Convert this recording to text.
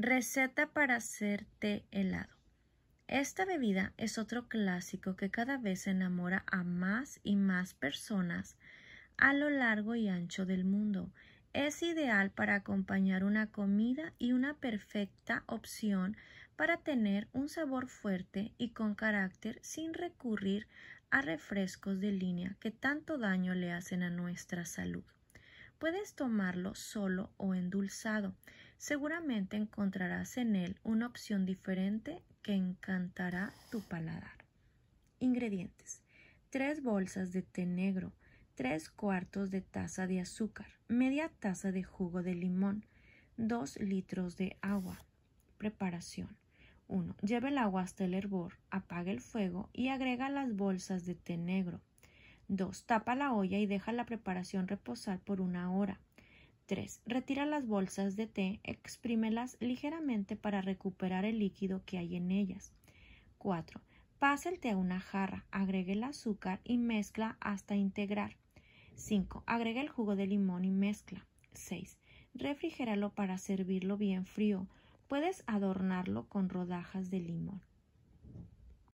Receta para hacer té helado. Esta bebida es otro clásico que cada vez enamora a más y más personas a lo largo y ancho del mundo. Es ideal para acompañar una comida y una perfecta opción para tener un sabor fuerte y con carácter sin recurrir a refrescos de línea que tanto daño le hacen a nuestra salud. Puedes tomarlo solo o endulzado seguramente encontrarás en él una opción diferente que encantará tu paladar. Ingredientes. 3 bolsas de té negro, 3 cuartos de taza de azúcar, media taza de jugo de limón, 2 litros de agua. Preparación. 1. Lleve el agua hasta el hervor, apaga el fuego y agrega las bolsas de té negro. 2. Tapa la olla y deja la preparación reposar por una hora. 3. Retira las bolsas de té, exprímelas ligeramente para recuperar el líquido que hay en ellas. 4. Pasa el té a una jarra, agregue el azúcar y mezcla hasta integrar. 5. Agregue el jugo de limón y mezcla. 6. Refrigéralo para servirlo bien frío. Puedes adornarlo con rodajas de limón.